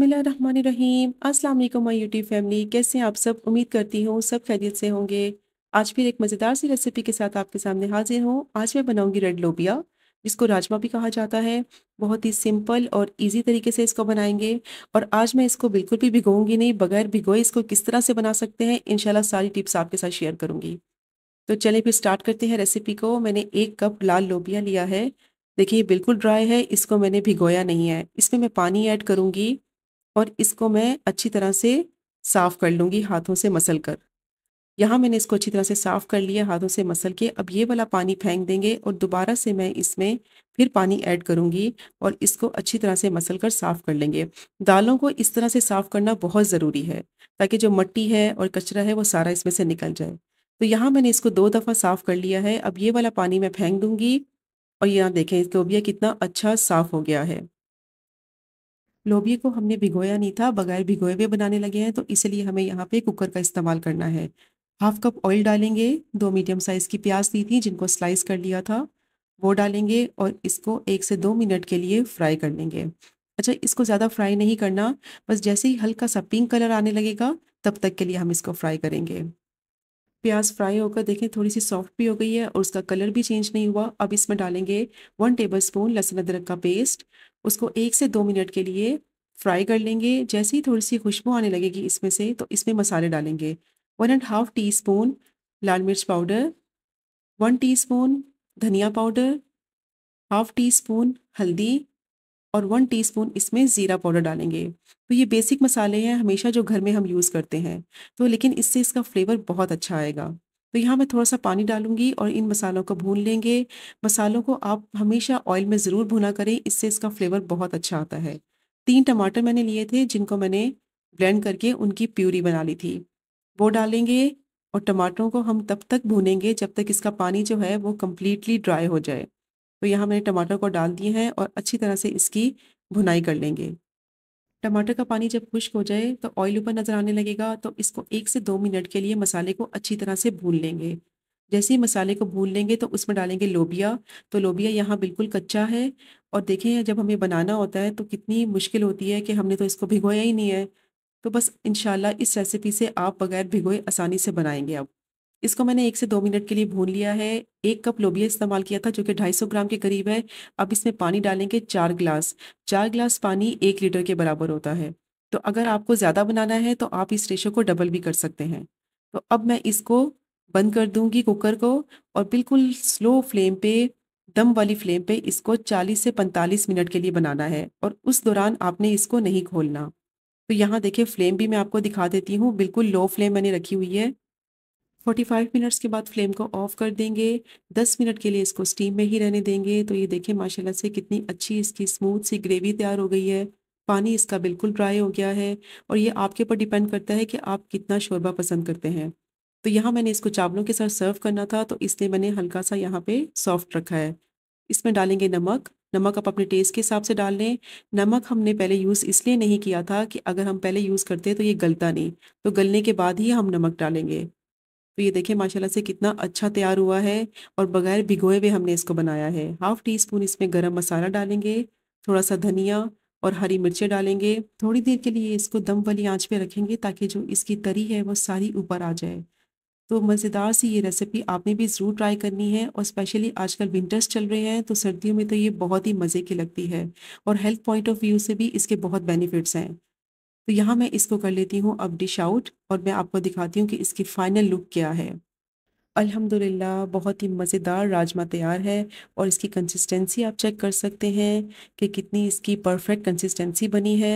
बसमीम अस्सलाम my YouTube family कैसे हैं आप सब उम्मीद करती हूँ सब खैरियत से होंगे आज फिर एक मज़ेदार सी रेसिपी के साथ आपके सामने हाजिर हूँ आज मैं बनाऊँगी रेड लोबिया जिसको राजमा भी कहा जाता है बहुत ही सिंपल और इजी तरीके से इसको बनाएंगे और आज मैं इसको बिल्कुल भी भिगोऊंगी नहीं बगैर भिगोए इसको किस तरह से बना सकते हैं इनशाला सारी टिप्स आपके साथ शेयर करूँगी तो चलिए फिर स्टार्ट करते हैं रेसिपी को मैंने एक कप लाल लोबिया लिया है देखिए बिल्कुल ड्राई है इसको मैंने भिगोया नहीं है इसमें मैं पानी ऐड करूँगी और इसको मैं अच्छी तरह से साफ़ कर लूँगी हाथों से मसल कर यहाँ मैंने इसको अच्छी तरह से साफ़ कर लिया हाथों से मसल के अब ये वाला पानी फेंक देंगे और दोबारा से मैं इसमें फिर पानी ऐड करूँगी और इसको अच्छी तरह से मसल कर साफ़ कर लेंगे दालों को इस तरह से साफ़ करना बहुत ज़रूरी है ताकि जो मट्टी है और कचरा है वो सारा इसमें से निकल जाए तो यहाँ मैंने इसको दो दफ़ा साफ़ कर लिया है अब ये वाला पानी मैं फेंक दूँगी और यहाँ देखें तो कितना अच्छा साफ़ हो गया है लोबिये को हमने भिगोया नहीं था बगैर भिगोए हुए बनाने लगे हैं तो इसलिए हमें यहाँ पे कुकर का इस्तेमाल करना है हाफ कप ऑयल डालेंगे दो मीडियम साइज़ की प्याज दी थी जिनको स्लाइस कर लिया था वो डालेंगे और इसको एक से दो मिनट के लिए फ्राई कर लेंगे अच्छा इसको ज़्यादा फ्राई नहीं करना बस जैसे ही हल्का सा पिंक कलर आने लगेगा तब तक के लिए हम इसको फ्राई करेंगे प्याज फ्राई होकर देखें थोड़ी सी सॉफ्ट भी हो गई है और उसका कलर भी चेंज नहीं हुआ अब इसमें डालेंगे वन टेबल स्पून लहसुन अदरक का पेस्ट उसको एक से दो मिनट के लिए फ्राई कर लेंगे जैसे ही थोड़ी सी खुशबू आने लगेगी इसमें से तो इसमें मसाले डालेंगे one and half teaspoon लाल मिर्च पाउडर वन टी स्पून धनिया पाउडर हाफ टी स्पून हल्दी और वन टी स्पून इसमें ज़ीरा पाउडर डालेंगे तो ये बेसिक मसाले हैं हमेशा जो घर में हम यूज़ करते हैं तो लेकिन इससे इसका फ्लेवर बहुत अच्छा आएगा तो यहाँ मैं थोड़ा सा पानी डालूंगी और इन मसालों को भून लेंगे मसालों को आप हमेशा ऑयल में ज़रूर भुना करें इससे इसका फ्लेवर बहुत अच्छा आता है तीन टमाटर मैंने लिए थे जिनको मैंने ब्लेंड करके उनकी प्यूरी बना ली थी वो डालेंगे और टमाटरों को हम तब तक भूनेंगे जब तक इसका पानी जो है वो कम्प्लीटली ड्राई हो जाए तो यहाँ मैंने टमाटर को डाल दिए हैं और अच्छी तरह से इसकी भुनाई कर लेंगे टमाटर का पानी जब खुश्क हो जाए तो ऑयल ऊपर नज़र आने लगेगा तो इसको एक से दो मिनट के लिए मसाले को अच्छी तरह से भून लेंगे जैसे ही मसाले को भून लेंगे तो उसमें डालेंगे लोबिया तो लोबिया यहाँ बिल्कुल कच्चा है और देखें जब हमें बनाना होता है तो कितनी मुश्किल होती है कि हमने तो इसको भिगोया ही नहीं है तो बस इन इस रेसिपी से आप बगैर भिगोए आसानी से बनाएंगे अब इसको मैंने एक से दो मिनट के लिए भून लिया है एक कप लोबिया इस्तेमाल किया था जो कि 250 ग्राम के करीब है अब इसमें पानी डालेंगे चार गिलास चार गिलास पानी एक लीटर के बराबर होता है तो अगर आपको ज़्यादा बनाना है तो आप इस रेशो को डबल भी कर सकते हैं तो अब मैं इसको बंद कर दूँगी कुकर को और बिल्कुल स्लो फ्लेम पर दम वाली फ्लेम पर इसको चालीस से पैंतालीस मिनट के लिए बनाना है और उस दौरान आपने इसको नहीं खोलना तो यहाँ देखिए फ्लेम भी मैं आपको दिखा देती हूँ बिल्कुल लो फ्लेम मैंने रखी हुई है 45 मिनट्स के बाद फ्लेम को ऑफ कर देंगे 10 मिनट के लिए इसको स्टीम में ही रहने देंगे तो ये देखें माशाल्लाह से कितनी अच्छी इसकी स्मूथ सी ग्रेवी तैयार हो गई है पानी इसका बिल्कुल ड्राई हो गया है और ये आपके ऊपर डिपेंड करता है कि आप कितना शोरबा पसंद करते हैं तो यहाँ मैंने इसको चावलों के साथ सर्व करना था तो इसलिए मैंने हल्का सा यहाँ पर सॉफ्ट रखा है इसमें डालेंगे नमक नमक आप अपने टेस्ट के हिसाब से डाल लें नमक हमने पहले यूज़ इसलिए नहीं किया था कि अगर हम पहले यूज़ करते तो ये गलता नहीं तो गलने के बाद ही हम नमक डालेंगे तो ये देखिए माशाल्लाह से कितना अच्छा तैयार हुआ है और बगैर भिगोए हुए हमने इसको बनाया है हाफ टी स्पून इसमें गरम मसाला डालेंगे थोड़ा सा धनिया और हरी मिर्चें डालेंगे थोड़ी देर के लिए इसको दम वाली आंच पे रखेंगे ताकि जो इसकी तरी है वो सारी ऊपर आ जाए तो मज़ेदार सी ये रेसिपी आपने भी ज़रूर ट्राई करनी है और स्पेशली आजकल विंटर्स चल रहे हैं तो सर्दियों में तो ये बहुत ही मज़े की लगती है और हेल्थ पॉइंट ऑफ व्यू से भी इसके बहुत बेनिफिट्स हैं तो यहाँ मैं इसको कर लेती हूँ अब डिश आउट और मैं आपको दिखाती हूँ कि इसकी फ़ाइनल लुक क्या है अल्हम्दुलिल्लाह बहुत ही मज़ेदार राजमा तैयार है और इसकी कंसिस्टेंसी आप चेक कर सकते हैं कि कितनी इसकी परफेक्ट कंसिस्टेंसी बनी है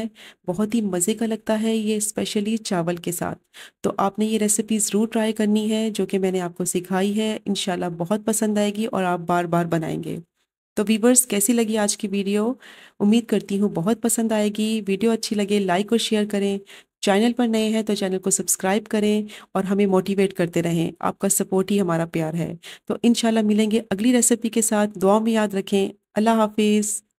बहुत ही मज़े का लगता है ये स्पेशली चावल के साथ तो आपने ये रेसिपी ज़रूर ट्राई करनी है जो कि मैंने आपको सिखाई है इन बहुत पसंद आएगी और आप बार बार बनाएंगे तो वीवर्स कैसी लगी आज की वीडियो उम्मीद करती हूँ बहुत पसंद आएगी वीडियो अच्छी लगे लाइक और शेयर करें चैनल पर नए हैं तो चैनल को सब्सक्राइब करें और हमें मोटिवेट करते रहें आपका सपोर्ट ही हमारा प्यार है तो इन मिलेंगे अगली रेसिपी के साथ दुआ में याद रखें अल्लाह हाफिज़